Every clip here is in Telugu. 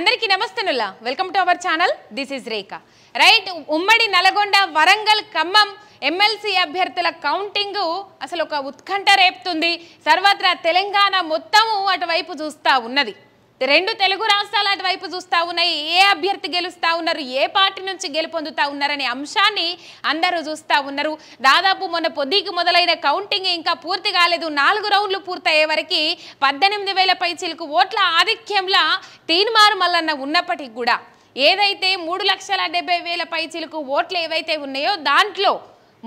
అందరికీ నమస్తనుల్లా welcome to our channel this is Rekha right ఉమ్మడి నల్గొండ వరంగల్ ఖమ్మం ఎమ్మెల్సీ అభ్యర్థుల కౌంటింగ్ అసలు ఒక ఉత్కంఠ రేపుతుంది సర్వత్రా తెలంగాణ మొత్తము అటువైపు చూస్తూ ఉన్నది రెండు తెలుగు రాష్ట్రాలు అటువైపు చూస్తూ ఉన్నాయి ఏ అభ్యర్థి గెలుస్తూ ఉన్నారు ఏ పార్టీ నుంచి గెలుపొందుతూ ఉన్నారనే అంశాన్ని అందరూ చూస్తూ ఉన్నారు దాదాపు మొన్న పొద్దుకి మొదలైన కౌంటింగ్ ఇంకా పూర్తి కాలేదు నాలుగు రౌండ్లు పూర్తయ్యే వరకు పద్దెనిమిది వేల పైచీలకు ఓట్ల ఆధిక్యంలో తీన్మారు మల్లన్న ఉన్నప్పటికీ కూడా ఏదైతే మూడు లక్షల డెబ్బై వేల పైచీలకు ఓట్లు ఏవైతే ఉన్నాయో దాంట్లో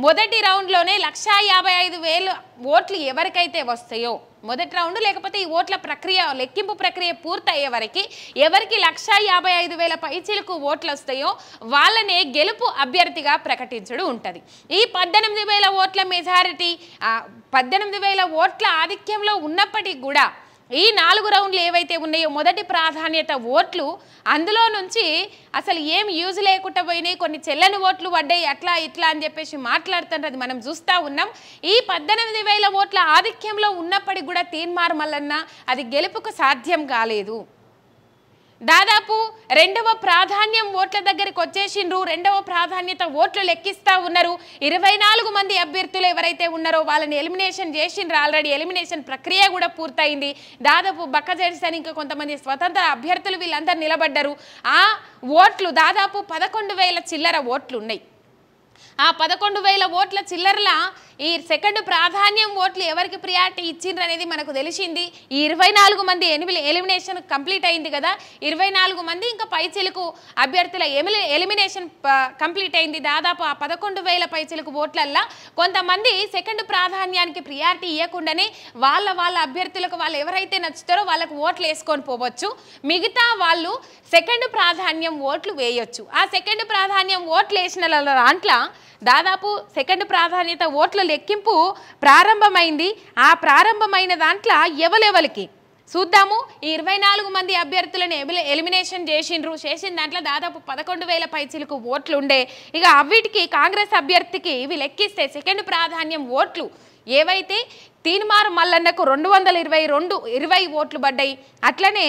మొదటి రౌండ్లోనే లక్షా యాభై ఐదు వేలు ఓట్లు ఎవరికైతే వస్తాయో మొదటి రౌండ్ లేకపోతే ఈ ఓట్ల ప్రక్రియ లెక్కింపు ప్రక్రియ పూర్తయ్యే వరకు ఎవరికి లక్ష యాభై ఐదు వేల పైచీలకు ఓట్లు వస్తాయో వాళ్ళనే గెలుపు అభ్యర్థిగా ప్రకటించడం ఉంటుంది ఈ పద్దెనిమిది వేల ఓట్ల మెజారిటీ పద్దెనిమిది వేల ఓట్ల ఆధిక్యంలో ఉన్నప్పటికీ కూడా ఈ నాలుగు రౌండ్లు ఏవైతే ఉన్నాయో మొదటి ప్రాధాన్యత ఓట్లు అందులో నుంచి అసలు ఏం యూజ్ లేకుండా పోయినాయి కొన్ని చెల్లని ఓట్లు పడ్డాయి అట్లా ఇట్లా అని చెప్పేసి మాట్లాడుతున్నది మనం చూస్తూ ఉన్నాం ఈ పద్దెనిమిది వేల ఓట్ల ఆధిక్యంలో ఉన్నప్పటికి కూడా తీన్మార్ మల్లన్న అది గెలుపుకు సాధ్యం కాలేదు దాదాపు రెండవ ప్రాధాన్యం ఓట్ల దగ్గరికి వచ్చేసిండ్రు రెండవ ప్రాధాన్యత ఓట్లు లెక్కిస్తా ఉన్నారు ఇరవై నాలుగు మంది అభ్యర్థులు ఎవరైతే ఉన్నారో వాళ్ళని ఎలిమినేషన్ చేసిండ్రు ఆల్రెడీ ఎలిమినేషన్ ప్రక్రియ కూడా పూర్తయింది దాదాపు బక్క అని ఇంకా కొంతమంది స్వతంత్ర అభ్యర్థులు వీళ్ళందరూ నిలబడ్డారు ఆ ఓట్లు దాదాపు పదకొండు వేల చిల్లర ఓట్లు ఉన్నాయి ఆ పదకొండు వేల ఓట్ల చిల్లరల ఈ సెకండ్ ప్రాధాన్యం ఓట్లు ఎవరికి ప్రియారిటీ ఇచ్చిండ్రు అనేది మనకు తెలిసింది ఈ ఇరవై మంది ఎనిమిది ఎలిమినేషన్ కంప్లీట్ అయింది కదా ఇరవై మంది ఇంకా పైచిలకు అభ్యర్థుల ఎమిలి ఎలిమినేషన్ కంప్లీట్ అయింది దాదాపు ఆ పదకొండు వేల పైచిలకు ఓట్లల్లా కొంతమంది సెకండ్ ప్రాధాన్యానికి ప్రియారిటీ ఇవ్వకుండానే వాళ్ళ వాళ్ళ అభ్యర్థులకు వాళ్ళు ఎవరైతే నచ్చుతారో వాళ్ళకు ఓట్లు వేసుకొని పోవచ్చు మిగతా వాళ్ళు సెకండ్ ప్రాధాన్యం ఓట్లు వేయొచ్చు ఆ సెకండ్ ప్రాధాన్యం ఓట్లు వేసిన దాంట్లో దాదాపు సెకండ్ ప్రాధాన్యత ఓట్ల లెక్కింపు ప్రారంభమైంది ఆ ప్రారంభమైన దాంట్లో ఎవలెవలికి చూద్దాము ఈ ఇరవై నాలుగు మంది అభ్యర్థులను ఎలిమినేషన్ చేసిండ్రు చేసిన దాంట్లో దాదాపు పదకొండు వేల పైచీలకు ఓట్లు ఉండే ఇక అవిటికి కాంగ్రెస్ అభ్యర్థికి ఇవి లెక్కిస్తే సెకండ్ ప్రాధాన్యం ఓట్లు ఏవైతే తీన్మారు మల్లన్నకు రెండు వందల ఇరవై రెండు ఇరవై ఓట్లు పడ్డాయి అట్లనే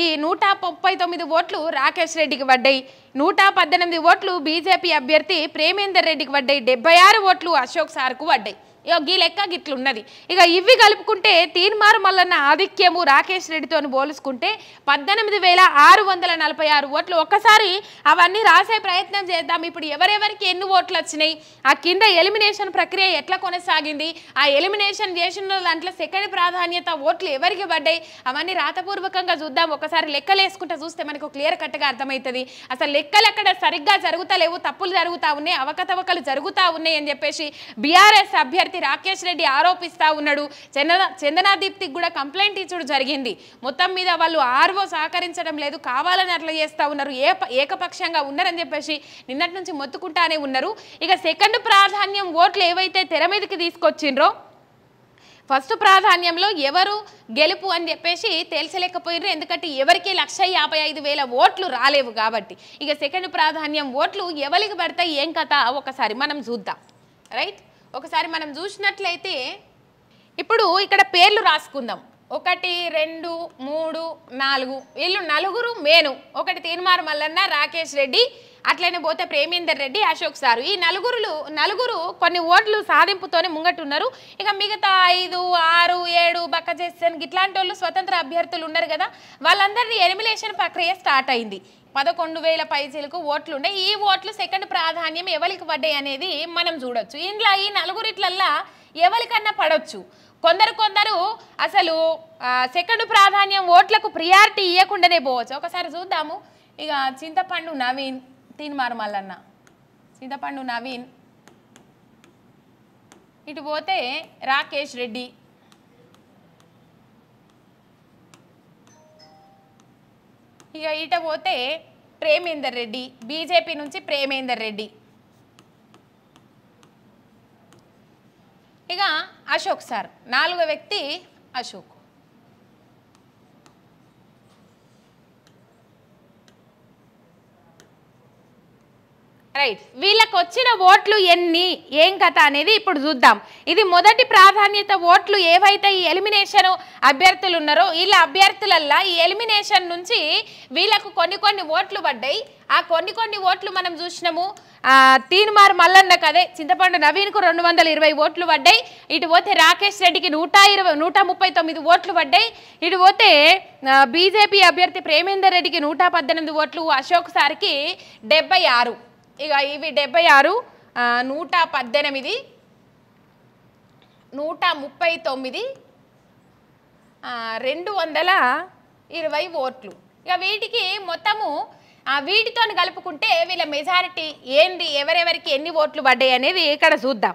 ఈ నూట ముప్పై తొమ్మిది ఓట్లు రాకేష్ రెడ్డికి పడ్డాయి నూట పద్దెనిమిది ఓట్లు బీజేపీ అభ్యర్థి ప్రేమేందర్ రెడ్డికి పడ్డాయి డెబ్బై ఆరు ఓట్లు అశోక్ సార్కు పడ్డాయి ఇక గీ లెక్క గిట్లున్నది ఇక ఇవి కలుపుకుంటే తీర్మారు మల్లన్న ఆధిక్యము రాకేష్ రెడ్డితో పోలుసుకుంటే పద్దెనిమిది వేల ఆరు వందల నలభై ఆరు ఓట్లు ఒక్కసారి అవన్నీ రాసే ప్రయత్నం చేద్దాం ఇప్పుడు ఎవరెవరికి ఎన్ని ఓట్లు వచ్చినాయి ఆ కింద ఎలిమినేషన్ ప్రక్రియ ఎట్లా కొనసాగింది ఆ ఎలిమినేషన్ చేసిన దాంట్లో సెకండ్ ప్రాధాన్యత ఓట్లు ఎవరికి పడ్డాయి అవన్నీ రాతపూర్వకంగా చూద్దాం ఒకసారి లెక్కలు వేసుకుంటే చూస్తే మనకు క్లియర్ కట్గా అర్థమవుతుంది అసలు లెక్కలు ఎక్కడ సరిగ్గా జరుగుతలేవు తప్పులు జరుగుతూ ఉన్నాయి అవకతవకలు జరుగుతూ ఉన్నాయి అని చెప్పేసి బీఆర్ఎస్ అభ్యర్థి అభ్యర్థి రాకేష్ రెడ్డి ఆరోపిస్తా ఉన్నాడు చందన చందనా దీప్తికి కూడా కంప్లైంట్ ఇచ్చడం జరిగింది మొత్తం మీద వాళ్ళు ఆర్వో సహకరించడం లేదు కావాలని అట్లా చేస్తా ఉన్నారు ఏ ఏకపక్షంగా ఉన్నారని చెప్పేసి నిన్నటి నుంచి మొత్తుకుంటానే ఉన్నారు ఇక సెకండ్ ప్రాధాన్యం ఓట్లు ఏవైతే తెర మీదకి తీసుకొచ్చిండ్రో ఫస్ట్ ప్రాధాన్యంలో ఎవరు గెలుపు అని చెప్పేసి తేల్చలేకపోయారు ఎందుకంటే ఎవరికి లక్ష యాభై ఐదు వేల ఓట్లు రాలేవు కాబట్టి ఇక సెకండ్ ప్రాధాన్యం ఓట్లు ఎవరికి పడతాయి ఏం కథ ఒకసారి మనం చూద్దాం రైట్ ఒకసారి మనం చూసినట్లయితే ఇప్పుడు ఇక్కడ పేర్లు రాసుకుందాం ఒకటి రెండు మూడు నాలుగు వీళ్ళు నలుగురు మేను ఒకటి తీన్మారు మల్లన్న రాకేష్ రెడ్డి అట్లనే పోతే ప్రేమేందర్ రెడ్డి అశోక్ సారు ఈ నలుగురులు నలుగురు కొన్ని ఓట్లు సాధింపుతోనే ముంగట్టున్నారు ఇక మిగతా ఐదు ఆరు ఏడు బక్క చేసన్ ఇట్లాంటి వాళ్ళు స్వతంత్ర అభ్యర్థులు ఉన్నారు కదా వాళ్ళందరినీ ఎలిమినేషన్ ప్రక్రియ స్టార్ట్ అయింది పదకొండు వేల పైసలకు ఓట్లుండే ఈ ఓట్లు సెకండ్ ప్రాధాన్యం ఎవరికి పడ్డాయి అనేది మనం చూడొచ్చు ఇంట్లో ఈ నలుగురిట్లల్లా ఎవరికన్నా పడవచ్చు కొందరు కొందరు అసలు సెకండ్ ప్రాధాన్యం ఓట్లకు ప్రియారిటీ ఇవ్వకుండానే పోవచ్చు ఒకసారి చూద్దాము ఇక చింతపండు నవీన్ తిని మల్లన్న చింతపండు నవీన్ ఇటు పోతే రాకేష్ రెడ్డి ఇక ఇట పోతే ప్రేమేందర్ రెడ్డి బీజేపీ నుంచి ప్రేమేందర్ రెడ్డి ఇక అశోక్ సార్ నాలుగో వ్యక్తి అశోక్ రైట్ వీళ్ళకి వచ్చిన ఓట్లు ఎన్ని ఏం కథ అనేది ఇప్పుడు చూద్దాం ఇది మొదటి ప్రాధాన్యత ఓట్లు ఏవైతే ఈ ఎలిమినేషన్ అభ్యర్థులు ఉన్నారో వీళ్ళ అభ్యర్థులల్లా ఈ ఎలిమినేషన్ నుంచి వీళ్ళకు కొన్ని కొన్ని ఓట్లు పడ్డాయి ఆ కొన్ని కొన్ని ఓట్లు మనం చూసినాము తీనుమార్ మల్లన్న కదే చింతపండు నవీన్కు రెండు వందల ఇరవై ఓట్లు పడ్డాయి ఇటు పోతే రాకేష్ రెడ్డికి నూట ఇరవై నూట ముప్పై తొమ్మిది ఓట్లు పడ్డాయి ఇటు పోతే బీజేపీ అభ్యర్థి ప్రేమేందర్ రెడ్డికి నూట పద్దెనిమిది ఓట్లు అశోక్ సార్కి డెబ్బై ఆరు ఇక ఇవి డెబ్బై ఆరు నూట పద్దెనిమిది నూట ముప్పై తొమ్మిది రెండు వందల ఇరవై ఓట్లు ఇక వీటికి మొత్తము వీటితో కలుపుకుంటే వీళ్ళ మెజారిటీ ఏంది ఎవరెవరికి ఎన్ని ఓట్లు పడ్డాయి అనేది ఇక్కడ చూద్దాం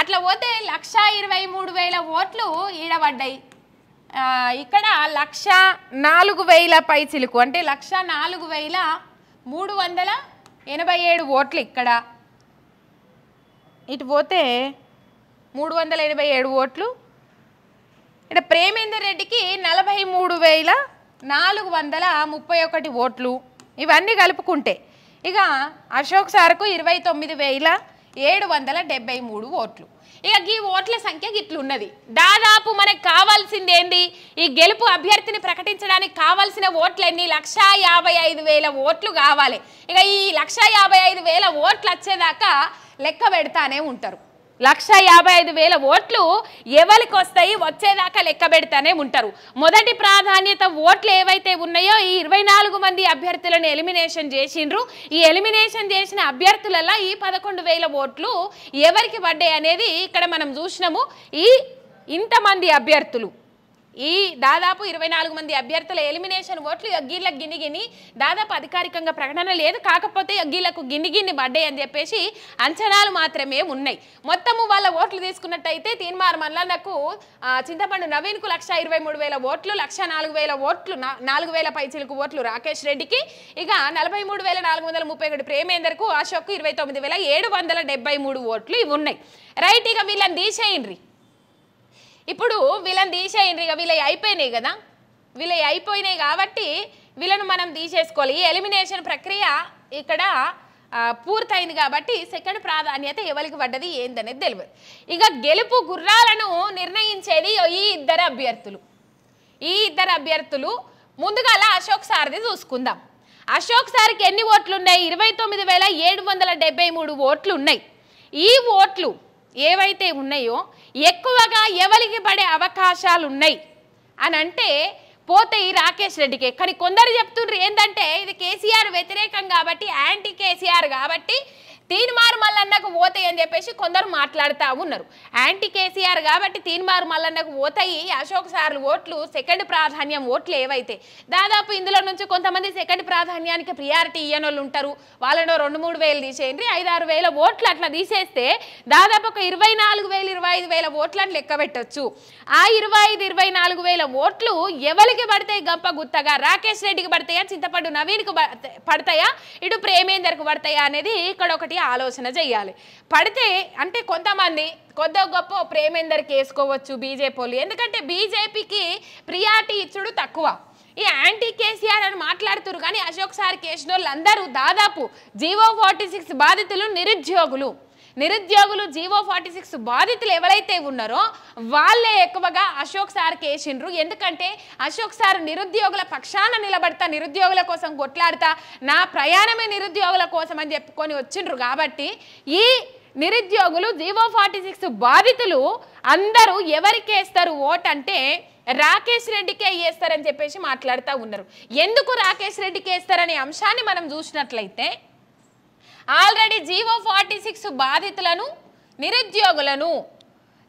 అట్లా పోతే లక్ష ఇరవై మూడు వేల ఓట్లు ఈడబడ్డాయి ఇక్కడ లక్ష నాలుగు వేల పైచిలకు అంటే లక్ష నాలుగు వేల మూడు వందల ఎనభై ఏడు ఓట్లు ఇక్కడ ఇటు పోతే మూడు వందల ఎనభై ఏడు ఓట్లు ఇక్కడ ప్రేమేందర్ రెడ్డికి నలభై మూడు వేల నాలుగు వందల ముప్పై ఒకటి ఓట్లు ఇవన్నీ కలుపుకుంటే ఇక అశోక్ సార్కు ఇరవై తొమ్మిది వేల ఏడు వందల డెబ్బై మూడు ఓట్లు ఇక ఈ ఓట్ల సంఖ్య ఇట్లున్నది దాదాపు మనకు కావాల్సింది ఏంది ఈ గెలుపు అభ్యర్థిని ప్రకటించడానికి కావాల్సిన ఓట్లన్నీ లక్ష యాభై ఐదు వేల ఓట్లు కావాలి ఇక ఈ లక్ష యాభై ఐదు వేల ఓట్లు వచ్చేదాకా లెక్క పెడతానే ఉంటారు లక్ష యాభై ఐదు వేల ఓట్లు ఎవరికి వస్తాయి వచ్చేదాకా లెక్క పెడతానే ఉంటారు మొదటి ప్రాధాన్యత ఓట్లు ఏవైతే ఉన్నాయో ఈ ఇరవై నాలుగు మంది అభ్యర్థులను ఎలిమినేషన్ చేసిండ్రు ఈ ఎలిమినేషన్ చేసిన అభ్యర్థులలో ఈ పదకొండు వేల ఓట్లు ఎవరికి పడ్డాయి అనేది ఇక్కడ మనం చూసినాము ఈ ఇంతమంది అభ్యర్థులు ఈ దాదాపు ఇరవై నాలుగు మంది అభ్యర్థుల ఎలిమినేషన్ ఓట్లు అగ్గీళ్ళ గినిగిని దాదాపు అధికారికంగా ప్రకటన లేదు కాకపోతే అగ్గీలకు గిన్నిగిన్ని పడ్డాయి అని చెప్పేసి అంచనాలు మాత్రమే ఉన్నాయి మొత్తము వాళ్ళ ఓట్లు తీసుకున్నట్టయితే తీన్మార్ మల్లన్నకు చింతపండు నవీన్కు లక్ష ఇరవై మూడు వేల ఓట్లు లక్ష నాలుగు వేల ఓట్లు నాలుగు వేల పైచిలకు ఓట్లు రాకేష్ రెడ్డికి ఇక నలభై మూడు వేల నాలుగు వందల ముప్పై ఒకటి ప్రేమేందర్కు అశోక్కు ఇరవై తొమ్మిది వేల ఏడు వందల డెబ్బై మూడు ఓట్లు ఇవి ఉన్నాయి రైట్ ఇక వీళ్ళని తీసేయండి ఇప్పుడు వీళ్ళని తీసేయండి ఇక వీళ్ళవి అయిపోయినాయి కదా వీళ్ళవి అయిపోయినాయి కాబట్టి వీళ్ళను మనం తీసేసుకోవాలి ఈ ఎలిమినేషన్ ప్రక్రియ ఇక్కడ పూర్తయింది కాబట్టి సెకండ్ ప్రాధాన్యత ఎవరికి పడ్డది ఏందనేది తెలియదు ఇక గెలుపు గుర్రాలను నిర్ణయించేది ఈ ఇద్దరు అభ్యర్థులు ఈ ఇద్దరు అభ్యర్థులు ముందుగా అశోక్ సార్ది చూసుకుందాం అశోక్ సార్కి ఎన్ని ఓట్లు ఉన్నాయి ఇరవై తొమ్మిది వేల ఏడు వందల డెబ్బై మూడు ఓట్లు ఉన్నాయి ఈ ఓట్లు ఏవైతే ఉన్నాయో ఎక్కువగా ఎవరికి పడే అవకాశాలు ఉన్నాయి అని అంటే పోతే ఈ రాకేష్ రెడ్డికి కానీ కొందరు చెప్తుండ్రు ఏంటంటే ఇది కేసీఆర్ వ్యతిరేకం కాబట్టి యాంటీ కేసీఆర్ కాబట్టి తీన్మారు మల్లన్నకు పోతాయి అని చెప్పేసి కొందరు మాట్లాడుతూ ఉన్నారు యాంటీ కేసీఆర్ కాబట్టి తీన్మారు మల్లన్నకు పోతాయి అశోక్ సార్లు ఓట్లు సెకండ్ ప్రాధాన్యం ఓట్లు ఏవైతే దాదాపు ఇందులో నుంచి కొంతమంది సెకండ్ ప్రాధాన్యానికి ప్రియారిటీ ఇయ్యని వాళ్ళు ఉంటారు వాళ్ళను రెండు మూడు వేలు తీసేయండి ఐదారు వేల ఓట్లు అట్లా తీసేస్తే దాదాపు ఒక ఇరవై నాలుగు వేలు ఇరవై ఐదు వేల ఓట్లను లెక్క పెట్టచ్చు ఆ ఇరవై ఐదు ఇరవై నాలుగు వేల ఓట్లు ఎవరికి పడతాయి గంప గుత్తగా రాకేష్ రెడ్డికి పడతాయా చింతపండు నవీన్కి పడతాయా ఇటు ప్రేమేందర్కి పడతాయా అనేది ఇక్కడ ఒకటి ఒకటి ఆలోచన చేయాలి పడితే అంటే కొంతమంది కొద్ది గొప్ప ప్రేమేందరికి వేసుకోవచ్చు బీజేపీ ఎందుకంటే బీజేపీకి ప్రియారిటీ ఇచ్చుడు తక్కువ ఈ యాంటీ కేసీఆర్ అని మాట్లాడుతురు కానీ అశోక్ సార్ కేసిన వాళ్ళందరూ దాదాపు జీవో ఫార్టీ సిక్స్ బాధితులు నిరుద్యోగులు నిరుద్యోగులు జీవో ఫార్టీ సిక్స్ బాధితులు ఎవరైతే ఉన్నారో వాళ్ళే ఎక్కువగా అశోక్ సార్ కేసిండ్రు ఎందుకంటే అశోక్ సార్ నిరుద్యోగుల పక్షాన నిలబడతా నిరుద్యోగుల కోసం కొట్లాడతా నా ప్రయాణమే నిరుద్యోగుల కోసం అని చెప్పుకొని వచ్చిండ్రు కాబట్టి ఈ నిరుద్యోగులు జీవో ఫార్టీ సిక్స్ బాధితులు అందరూ ఎవరికి వేస్తారు ఓట్ అంటే రాకేష్ రెడ్డికే వేస్తారని చెప్పేసి మాట్లాడుతూ ఉన్నారు ఎందుకు రాకేష్ రెడ్డికి వేస్తారనే అంశాన్ని మనం చూసినట్లయితే ఆల్రెడీ జీవో ఫార్టీ సిక్స్ బాధితులను నిరుద్యోగులను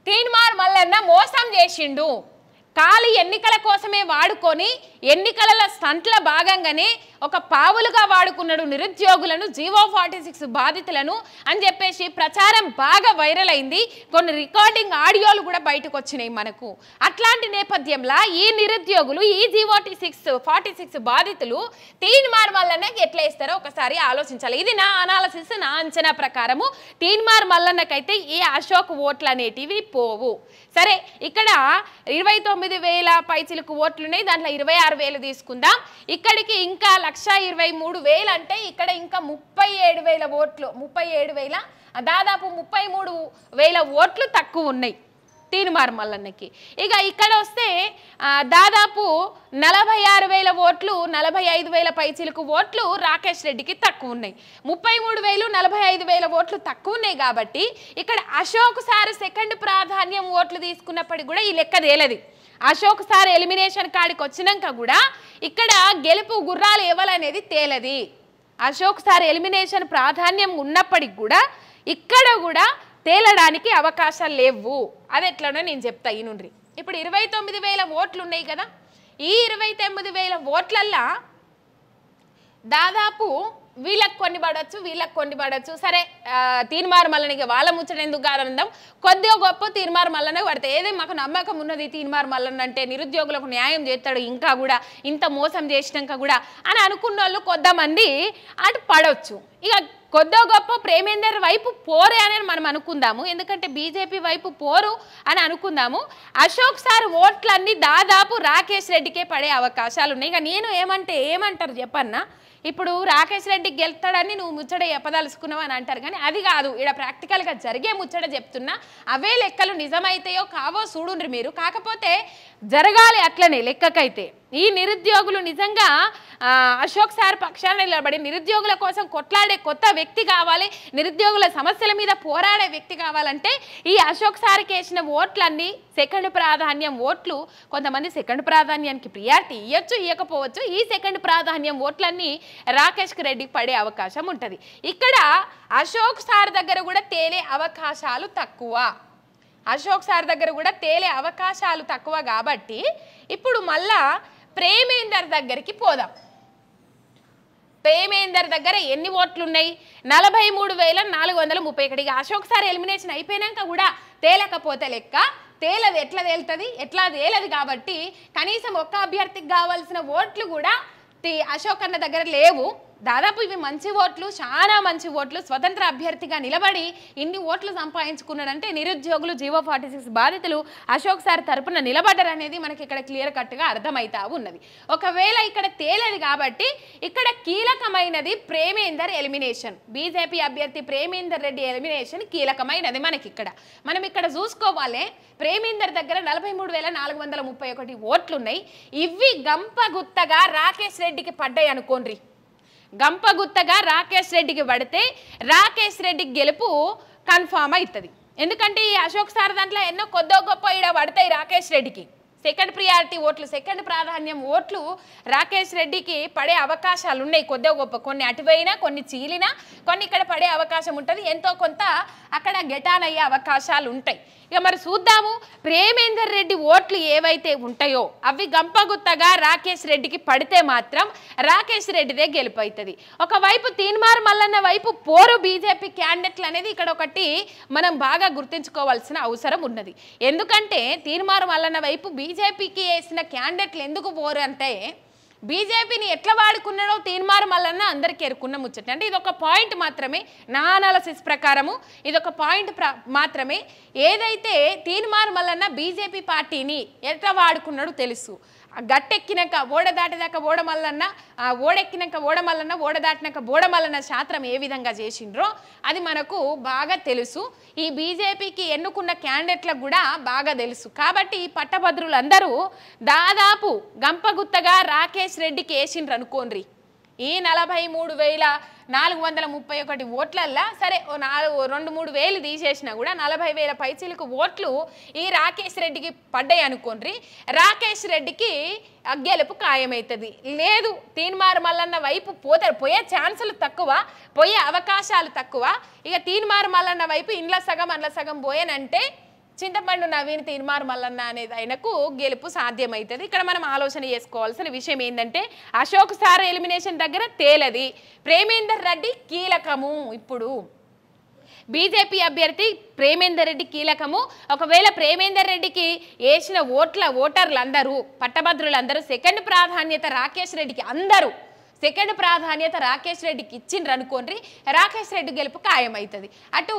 తీన్మార్ మల్లన్న మోసం చేసిండు ఖాళీ ఎన్నికల కోసమే వాడుకొని ఎన్నికల స్టంట్ల భాగంగానే ఒక పావులుగా వాడుకున్నాడు నిరుద్యోగులను జీవో ఫార్టీ సిక్స్ బాధితులను అని చెప్పేసి ప్రచారం బాగా వైరల్ అయింది కొన్ని రికార్డింగ్ ఆడియోలు కూడా బయటకు వచ్చినాయి మనకు అట్లాంటి నేపథ్యంలో ఈ నిరుద్యోగులు ఈ జీవోటీ సిక్స్ ఫార్టీ సిక్స్ బాధితులు తీన్ మల్లన్నకి ఎట్లా ఇస్తారో ఒకసారి ఆలోచించాలి ఇది నా అనాలసిస్ నా అంచనా ప్రకారము తీన్ మల్లన్నకైతే ఈ అశోక్ ఓట్లు అనేటివి పోవు సరే ఇక్కడ ఇరవై తొమ్మిది వేల పైచిలకు ఓట్లున్నాయి దాంట్లో ఇరవై ఆరు వేలు తీసుకుందాం ఇక్కడికి ఇంకా లక్ష ఇరవై మూడు వేలు అంటే ఇక్కడ ఇంకా ముప్పై ఏడు వేల ఓట్లు ముప్పై ఏడు వేల దాదాపు ముప్పై మూడు వేల ఓట్లు తక్కువ ఉన్నాయి తీనుమారు మల్లన్నకి ఇక ఇక్కడ వస్తే దాదాపు నలభై ఆరు వేల ఓట్లు నలభై ఐదు వేల పైచీలకు ఓట్లు రాకేష్ రెడ్డికి తక్కువ ఉన్నాయి ముప్పై మూడు వేలు నలభై ఐదు వేల ఓట్లు తక్కువ ఉన్నాయి కాబట్టి ఇక్కడ అశోక్ సార్ సెకండ్ ప్రాధాన్యం ఓట్లు తీసుకున్నప్పటికి కూడా ఈ లెక్క తేలది అశోక్ సార్ ఎలిమినేషన్ కాడికి వచ్చినాక కూడా ఇక్కడ గెలుపు గుర్రాలు ఇవ్వాలనేది తేలది అశోక్ సార్ ఎలిమినేషన్ ప్రాధాన్యం ఉన్నప్పటికి కూడా ఇక్కడ కూడా తేలడానికి అవకాశాలు లేవు అది ఎట్లనో నేను చెప్తా ఈనుండ్రి ఇప్పుడు ఇరవై తొమ్మిది వేల ఓట్లు ఉన్నాయి కదా ఈ ఇరవై తొమ్మిది వేల ఓట్లల్లా దాదాపు వీళ్ళకి కొన్ని పడవచ్చు వీళ్ళకి కొన్ని పడవచ్చు సరే తీర్మార్ మల్లనికి వాళ్ళ ఎందుకు ఆనందం కొద్దిగా గొప్ప తీర్మార్ మల్లనే పడతాయి ఏదే మాకు నమ్మకం ఉన్నది తీర్మార్ మల్లన అంటే నిరుద్యోగులకు న్యాయం చేస్తాడు ఇంకా కూడా ఇంత మోసం చేసినాక కూడా అని అనుకున్న వాళ్ళు కొద్దమంది అటు పడవచ్చు ఇక కొద్దిగా గొప్ప ప్రేమేందర్ వైపు పోరే అని మనం అనుకుందాము ఎందుకంటే బీజేపీ వైపు పోరు అని అనుకుందాము అశోక్ సార్ ఓట్లన్నీ దాదాపు రాకేష్ రెడ్డికే పడే అవకాశాలు ఉన్నాయి ఇక నేను ఏమంటే ఏమంటారు చెప్పన్నా ఇప్పుడు రాకేష్ రెడ్డి గెలుతాడని నువ్వు ముచ్చట చెప్పదలుచుకున్నావు అని అంటారు కానీ అది కాదు ఇక్కడ ప్రాక్టికల్గా జరిగే ముచ్చట చెప్తున్నా అవే లెక్కలు నిజమైతాయో కావో చూడుండ్రి మీరు కాకపోతే జరగాలి అట్లనే లెక్కకైతే ఈ నిరుద్యోగులు నిజంగా అశోక్ సార్ పక్షాన నిలబడి నిరుద్యోగుల కోసం కొట్లాడే కొత్త వ్యక్తి కావాలి నిరుద్యోగుల సమస్యల మీద పోరాడే వ్యక్తి కావాలంటే ఈ అశోక్ సార్కి వేసిన ఓట్లన్నీ సెకండ్ ప్రాధాన్యం ఓట్లు కొంతమంది సెకండ్ ప్రాధాన్యానికి ప్రియారిటీ ఇవ్వచ్చు ఇవ్వకపోవచ్చు ఈ సెకండ్ ప్రాధాన్యం ఓట్లన్నీ రాకేష్ రెడ్డి పడే అవకాశం ఉంటుంది ఇక్కడ అశోక్ సార్ దగ్గర కూడా తేలే అవకాశాలు తక్కువ అశోక్ సార్ దగ్గర కూడా తేలే అవకాశాలు తక్కువ కాబట్టి ఇప్పుడు మళ్ళా ప్రేమేందర్ దగ్గరికి పోదాం ప్రేమేందర్ దగ్గర ఎన్ని ఓట్లు ఉన్నాయి నలభై మూడు వేల నాలుగు వందల ముప్పై ఒకటి అశోక్సారి ఎలిమినేషన్ అయిపోయినాక కూడా తేలకపోతే లెక్క తేలది ఎట్లా తేలుతుంది ఎట్లా తేలదు కాబట్టి కనీసం ఒక్క అభ్యర్థికి కావాల్సిన ఓట్లు కూడా అశోక్ అన్న దగ్గర లేవు దాదాపు ఇవి మంచి ఓట్లు చాలా మంచి ఓట్లు స్వతంత్ర అభ్యర్థిగా నిలబడి ఇన్ని ఓట్లు సంపాదించుకున్నాడంటే నిరుద్యోగులు జీవో ఫార్టీ సిక్స్ బాధితులు అశోక్ సార్ తరపున నిలబడ్డారనేది మనకి ఇక్కడ క్లియర్ కట్గా అర్థమవుతా ఉన్నది ఒకవేళ ఇక్కడ తేలేదు కాబట్టి ఇక్కడ కీలకమైనది ప్రేమేందర్ ఎలిమినేషన్ బీజేపీ అభ్యర్థి ప్రేమేందర్ రెడ్డి ఎలిమినేషన్ కీలకమైనది మనకి ఇక్కడ మనం ఇక్కడ చూసుకోవాలి ప్రేమేందర్ దగ్గర నలభై మూడు వేల నాలుగు వందల ముప్పై ఒకటి ఓట్లున్నాయి ఇవి గుత్తగా రాకేష్ రెడ్డికి పడ్డాయి అనుకోండి గంపగుత్తగా రాకేష్ రెడ్డికి పడితే రాకేష్ రెడ్డికి గెలుపు కన్ఫామ్ అవుతుంది ఎందుకంటే ఈ అశోక్ సార్ దాంట్లో ఎన్నో కొద్దో గొప్ప ఇడ పడతాయి రాకేష్ రెడ్డికి సెకండ్ ప్రియారిటీ ఓట్లు సెకండ్ ప్రాధాన్యం ఓట్లు రాకేష్ రెడ్డికి పడే అవకాశాలు ఉన్నాయి కొద్దో గొప్ప కొన్ని అటువైనా కొన్ని చీలినా కొన్ని ఇక్కడ పడే అవకాశం ఉంటుంది ఎంతో కొంత అక్కడ గెటాన్ అయ్యే అవకాశాలు ఉంటాయి ఇక మరి చూద్దాము ప్రేమేందర్ రెడ్డి ఓట్లు ఏవైతే ఉంటాయో అవి గంపగుత్తగా రాకేష్ రెడ్డికి పడితే మాత్రం రాకేష్ రెడ్డిదే గెలుపవుతుంది ఒకవైపు తీన్మార్ మల్లన్న వైపు పోరు బీజేపీ క్యాండిడేట్లు అనేది ఇక్కడ ఒకటి మనం బాగా గుర్తించుకోవాల్సిన అవసరం ఉన్నది ఎందుకంటే తీన్మార్ మల్లన్న వైపు బీజేపీకి వేసిన క్యాండిడేట్లు ఎందుకు పోరు అంటే బీజేపీని ఎట్లా వాడుకున్నాడో తీర్మారు మల్లన్న అందరికీ ఎరుకున్న ముచ్చట అంటే ఇది ఒక పాయింట్ మాత్రమే నా అనాలసిస్ ప్రకారము ఇది ఒక పాయింట్ మాత్రమే ఏదైతే తీర్మారు మల్లన్న బీజేపీ పార్టీని ఎట్లా వాడుకున్నాడో తెలుసు గట్టెక్కినాక ఓడ దాటినాక ఓడమల్లన్న ఓడెక్కినాక ఓడమల్లన్న ఓడ దాటినాక బోడమల్లన్న శాస్త్రం ఏ విధంగా చేసిండ్రో అది మనకు బాగా తెలుసు ఈ బీజేపీకి ఎన్నుకున్న క్యాండిడేట్లకు కూడా బాగా తెలుసు కాబట్టి ఈ పట్టభద్రులందరూ దాదాపు గంపగుత్తగా రాకేష్ రెడ్డికి వేసిండ్రు అనుకోన్రి ఈ నలభై మూడు వేల నాలుగు వందల ముప్పై ఒకటి ఓట్లల్లో సరే ఓ నాలుగు రెండు మూడు వేలు తీసేసినా కూడా నలభై వేల పైచీలకు ఓట్లు ఈ రాకేష్ రెడ్డికి పడ్డాయి అనుకోండి రాకేష్ రెడ్డికి అగ్గెలుపు ఖాయమవుతుంది లేదు తీన్మారు మల్లన్న వైపు పోతారు పోయే ఛాన్సులు తక్కువ పోయే అవకాశాలు తక్కువ ఇక తీన్మారు మల్లన్న వైపు ఇండ్ల సగం అండ్ల సగం పోయానంటే చింతపండు నవీన్ తీర్మారు మల్లన్న అనేది ఆయనకు గెలుపు సాధ్యమవుతుంది ఇక్కడ మనం ఆలోచన చేసుకోవాల్సిన విషయం ఏంటంటే అశోక్ సార్ ఎలిమినేషన్ దగ్గర తేలది ప్రేమేందర్ రెడ్డి కీలకము ఇప్పుడు బీజేపీ అభ్యర్థి ప్రేమేందర్ రెడ్డి కీలకము ఒకవేళ ప్రేమేందర్ రెడ్డికి వేసిన ఓట్ల ఓటర్లు అందరూ పట్టభద్రులు అందరూ సెకండ్ ప్రాధాన్యత రాకేష్ రెడ్డికి అందరూ సెకండ్ ప్రాధాన్యత రాకేష్ రెడ్డికి ఇచ్చిండ్రు అనుకోండి రాకేష్ రెడ్డి గెలుపు ఖాయమవుతుంది అటు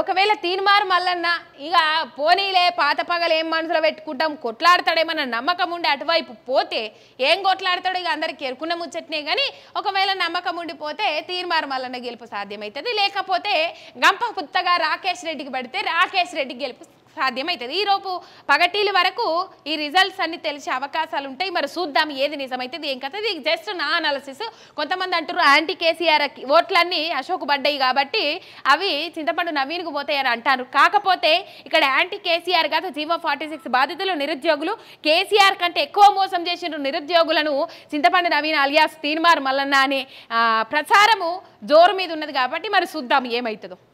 ఒకవేళ తీన్మార్ మల్లన్న ఇక పోనీలే పాత పగలు ఏం మనసులో పెట్టుకుంటాం కొట్లాడతాడేమన్న నమ్మకం ఉండి అటువైపు పోతే ఏం కొట్లాడతాడు ఇక అందరికి ఎరుకున్న ముచ్చట్నే కానీ ఒకవేళ నమ్మకం ఉండిపోతే తీన్మార్ మల్లన్న గెలుపు సాధ్యమవుతుంది లేకపోతే గంప పుత్తగా రాకేష్ రెడ్డికి పడితే రాకేష్ రెడ్డి గెలుపు సాధ్యమవుతుంది ఈరోపు పగటీల వరకు ఈ రిజల్ట్స్ అన్ని తెలిసే అవకాశాలు ఉంటాయి మరి చూద్దాం ఏది నిజమైతుంది ఏం కదా జస్ట్ నా అనాలసిస్ కొంతమంది అంటారు యాంటీ కేసీఆర్ ఓట్లన్నీ అశోక్ పడ్డాయి కాబట్టి అవి చింతపండు నవీన్కు పోతాయని అంటారు కాకపోతే ఇక్కడ యాంటీ కేసీఆర్ గత జీవో ఫార్టీ సిక్స్ బాధితులు నిరుద్యోగులు కేసీఆర్ కంటే ఎక్కువ మోసం చేసిన నిరుద్యోగులను చింతపండు నవీన్ అలియాస్ తీన్మార్ మల్లన్న అనే ప్రచారము జోరు మీద ఉన్నది కాబట్టి మరి చూద్దాం ఏమవుతుందో